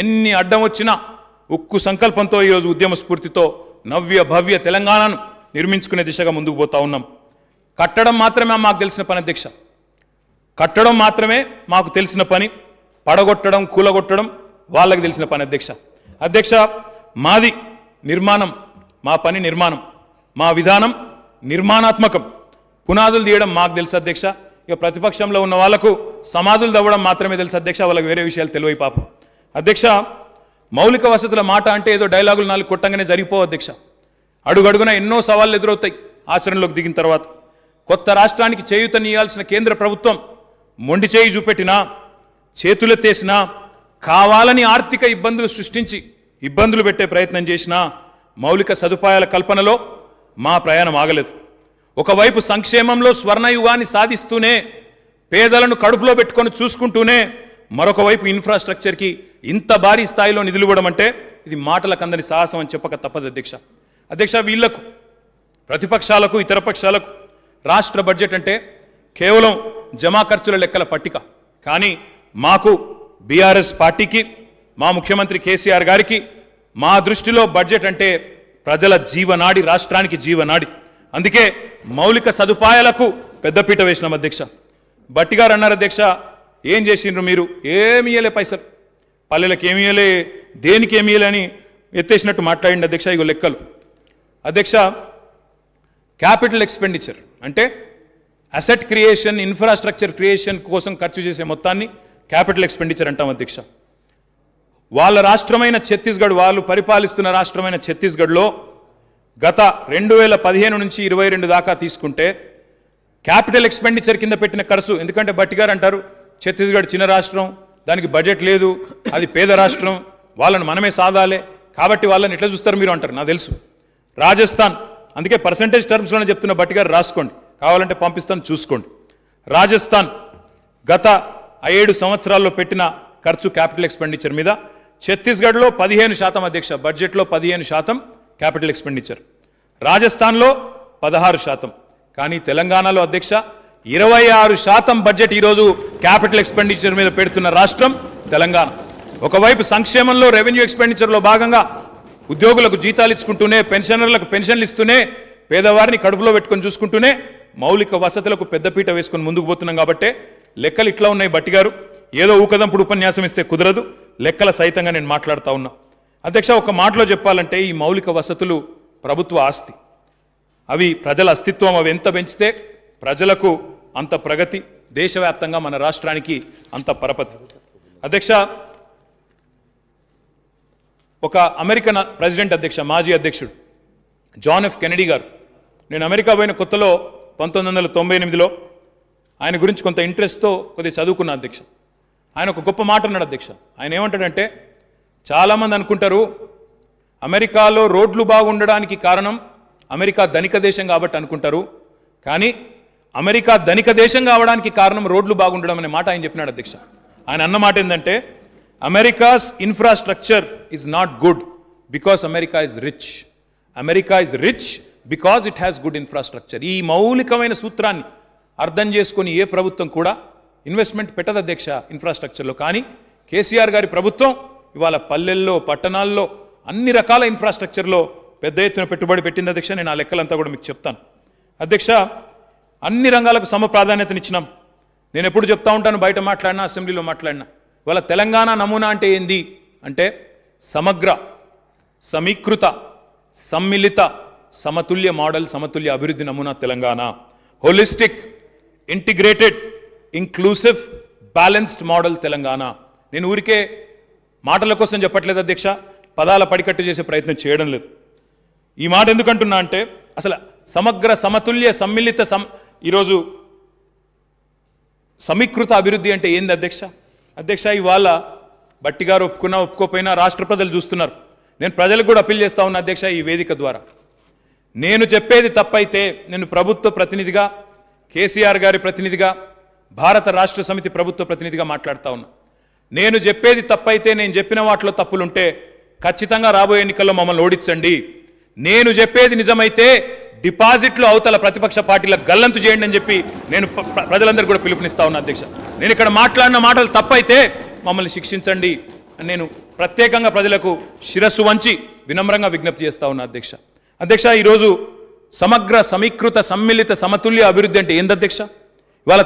ఎన్ని అడ్డం వచ్చినా ఉక్కు సంకల్పంతో ఈరోజు ఉద్యమ స్ఫూర్తితో నవ్య భవ్య తెలంగాణను నిర్మించుకునే దిశగా ముందుకు పోతా ఉన్నాం కట్టడం మాత్రమే మాకు తెలిసిన పని అధ్యక్ష కట్టడం మాత్రమే మాకు తెలిసిన పని పడగొట్టడం కూలగొట్టడం వాళ్ళకి తెలిసిన పని అధ్యక్ష అధ్యక్ష మాది నిర్మాణం మా పని నిర్మాణం మా విధానం నిర్మాణాత్మకం పునాదులు తీయడం మాకు తెలుసు అధ్యక్ష ఇక ప్రతిపక్షంలో ఉన్న వాళ్లకు సమాధులు తవ్వడం మాత్రమే తెలుసు అధ్యక్ష వాళ్ళకి వేరే విషయాలు తెలివై పాపం అధ్యక్ష మౌలిక వసతుల మాట అంటే ఏదో డైలాగులు నాలుగు కొట్టంగానే జరిగిపోవు అధ్యక్ష అడుగడుగున ఎన్నో సవాళ్ళు ఎదురవుతాయి ఆచరణలోకి దిగిన తర్వాత కొత్త రాష్ట్రానికి నీయాల్సిన కేంద్ర ప్రభుత్వం మొండి చేయి చూపెట్టినా చేతులెత్తేసినా కావాలని ఆర్థిక ఇబ్బందులు సృష్టించి ఇబ్బందులు పెట్టే ప్రయత్నం చేసినా మౌలిక సదుపాయాల కల్పనలో మా ప్రయాణం ఆగలేదు ఒకవైపు సంక్షేమంలో స్వర్ణయుగాన్ని సాధిస్తూనే పేదలను కడుపులో పెట్టుకొని చూసుకుంటూనే మరొకవైపు ఇన్ఫ్రాస్ట్రక్చర్కి ఇంత భారీ స్థాయిలో నిధులు ఇవ్వడం అంటే ఇది మాటలకు అందని సాహసం అని చెప్పక తప్పదు అధ్యక్ష అధ్యక్ష వీళ్లకు ప్రతిపక్షాలకు ఇతర పక్షాలకు రాష్ట్ర బడ్జెట్ అంటే కేవలం జమా ఖర్చుల లెక్కల పట్టిక కానీ మాకు బీఆర్ఎస్ పార్టీకి మా ముఖ్యమంత్రి కేసీఆర్ గారికి మా దృష్టిలో బడ్జెట్ అంటే ప్రజల జీవనాడి రాష్ట్రానికి జీవనాడి అందుకే మౌలిక సదుపాయాలకు పెద్దపీట వేసినాం అధ్యక్ష బట్టిగారు అన్నారు అధ్యక్ష ఏం చేసిండ్రు మీరు ఏమి ఇయ్యలే పైసలు పల్లెలకు ఏమీ లే దేనికి ఏమీ అని ఎత్తేసినట్టు మాట్లాడింది అధ్యక్ష ఇగో లెక్కలు అధ్యక్ష క్యాపిటల్ ఎక్స్పెండిచర్ అంటే అసెట్ క్రియేషన్ ఇన్ఫ్రాస్ట్రక్చర్ క్రియేషన్ కోసం ఖర్చు చేసే మొత్తాన్ని క్యాపిటల్ ఎక్స్పెండిచర్ అంటాం అధ్యక్ష వాళ్ళ రాష్ట్రమైన ఛత్తీస్గఢ్ వాళ్ళు పరిపాలిస్తున్న రాష్ట్రమైన ఛత్తీస్గఢ్లో గత రెండు వేల పదిహేను నుంచి ఇరవై రెండు దాకా తీసుకుంటే క్యాపిటల్ ఎక్స్పెండిచర్ కింద పెట్టిన ఖర్చు ఎందుకంటే బట్టిగారు అంటారు ఛత్తీస్గఢ్ చిన్న రాష్ట్రం దానికి బడ్జెట్ లేదు అది పేద రాష్ట్రం వాళ్ళను మనమే సాధాలే కాబట్టి వాళ్ళని ఎట్లా చూస్తారు మీరు అంటారు నాకు తెలుసు రాజస్థాన్ అందుకే పర్సంటేజ్ టర్మ్స్లోనే చెప్తున్న బట్టి గారు రాసుకోండి కావాలంటే పంపిస్తాను చూసుకోండి రాజస్థాన్ గత ఏడు సంవత్సరాల్లో పెట్టిన ఖర్చు క్యాపిటల్ ఎక్స్పెండిచర్ మీద ఛత్తీస్గఢ్లో పదిహేను శాతం అధ్యక్ష బడ్జెట్లో పదిహేను శాతం క్యాపిటల్ ఎక్స్పెండిచర్ రాజస్థాన్లో పదహారు శాతం కానీ తెలంగాణలో అధ్యక్ష ఇరవై ఆరు శాతం బడ్జెట్ ఈరోజు క్యాపిటల్ ఎక్స్పెండిచర్ మీద పెడుతున్న రాష్ట్రం తెలంగాణ ఒకవైపు సంక్షేమంలో రెవెన్యూ ఎక్స్పెండిచర్లో భాగంగా ఉద్యోగులకు జీతాలు ఇచ్చుకుంటూనే పెన్షనర్లకు పెన్షన్లు ఇస్తూనే పేదవారిని కడుపులో పెట్టుకొని చూసుకుంటూనే మౌలిక వసతులకు పెద్దపీట వేసుకొని ముందుకు పోతున్నాం కాబట్టే లెక్కలు ఇట్లా ఉన్నాయి బట్టి గారు ఏదో ఊకదంపుడు ఉపన్యాసం ఇస్తే కుదరదు లెక్కల సైతంగా నేను మాట్లాడుతూ ఉన్నా అధ్యక్ష ఒక మాటలో చెప్పాలంటే ఈ మౌలిక వసతులు ప్రభుత్వ ఆస్తి అవి ప్రజల అస్తిత్వం అవి ఎంత పెంచితే ప్రజలకు అంత ప్రగతి దేశవ్యాప్తంగా మన రాష్ట్రానికి అంత పరపతి అధ్యక్ష ఒక అమెరికన్ ప్రెసిడెంట్ అధ్యక్ష మాజీ అధ్యక్షుడు జాన్ ఎఫ్ కెనడీ గారు నేను అమెరికా పోయిన కొత్తలో పంతొమ్మిది వందల తొంభై ఎనిమిదిలో ఆయన గురించి కొంత ఇంట్రెస్ట్తో కొద్దిగా చదువుకున్న అధ్యక్ష ఆయన ఒక గొప్ప మాట అన్నాడు అధ్యక్ష ఆయన ఏమంటాడంటే చాలామంది అనుకుంటారు అమెరికాలో రోడ్లు బాగుండడానికి కారణం అమెరికా ధనిక దేశం కాబట్టి అనుకుంటారు కానీ అమెరికా ధనిక దేశం కావడానికి కారణం రోడ్లు బాగుండడం అనే మాట ఆయన చెప్పినాడు అధ్యక్ష ఆయన అన్నమాట ఏంటంటే America's infrastructure is not good because America is rich America is rich because it has good infrastructure ఈ మౌలికమైన సూత్రాన్ని అర్థం చేసుకుని ఏ ప్రభుత్వం కూడా ఇన్వెస్ట్మెంట్ పెట్టదు అధ్యక్ష ఇన్ఫ్రాస్ట్రక్చర్లో కానీ కేసీఆర్ గారి ప్రభుత్వం ఇవాళ పల్లెల్లో పట్టణాల్లో అన్ని రకాల ఇన్ఫ్రాస్ట్రక్చర్లో పెద్ద ఎత్తున పెట్టుబడి పెట్టింది అధ్యక్ష నేను ఆ లెక్కలంతా కూడా మీకు చెప్తాను అధ్యక్ష అన్ని రంగాలకు సమ ప్రాధాన్యతనిచ్చినాం నేను ఎప్పుడు చెప్తా ఉంటాను బయట మాట్లాడినా అసెంబ్లీలో మాట్లాడినా ఇవాళ తెలంగాణ నమూనా అంటే ఏంది అంటే సమగ్ర సమీకృత సమ్మిళిత సమతుల్య మోడల్ సమతుల్య అభివృద్ధి నమూనా Telangana holistic integrated inclusive balanced model Telangana నేను ఊరికే మాటల కోసం చెప్పట్లేదు అధ్యక్ష పదాల పడికట్టు చేసే ప్రయత్నం చేయడం లేదు ఈ మాట ఎందుకంటున్నా అంటే అసలు సమగ్ర సమతుల్య సమ్మిళిత సమ్ ఈరోజు సమీకృత అభివృద్ధి అంటే ఏంది అధ్యక్ష అధ్యక్ష ఇవాళ బట్టి గారు ఒప్పుకున్నా ఒప్పుకోపోయినా రాష్ట్ర ప్రజలు చూస్తున్నారు నేను ప్రజలకు కూడా అప్పీల్ చేస్తా ఉన్నా అధ్యక్ష ఈ వేదిక ద్వారా నేను చెప్పేది తప్పైతే నేను ప్రభుత్వ ప్రతినిధిగా కేసీఆర్ గారి ప్రతినిధిగా భారత రాష్ట్ర సమితి ప్రభుత్వ ప్రతినిధిగా మాట్లాడుతూ ఉన్నా నేను చెప్పేది తప్పైతే నేను చెప్పిన వాటిలో తప్పులుంటే ఖచ్చితంగా రాబోయే ఎన్నికల్లో మమ్మల్ని ఓడించండి నేను చెప్పేది నిజమైతే డిపాజిట్లు అవతల ప్రతిపక్ష పార్టీల గల్లంతు చేయండి అని చెప్పి నేను ప్రజలందరూ కూడా పిలుపునిస్తా ఉన్నా అధ్యక్ష నేను ఇక్కడ మాట్లాడిన మాటలు తప్పైతే మమ్మల్ని శిక్షించండి అని నేను ప్రత్యేకంగా ప్రజలకు శిరస్సు వంచి వినమ్రంగా విజ్ఞప్తి చేస్తా ఉన్నా అధ్యక్ష అధ్యక్ష ఈరోజు సమగ్ర సమీకృత సమ్మిళిత సమతుల్య అభివృద్ధి అంటే ఏంది అధ్యక్ష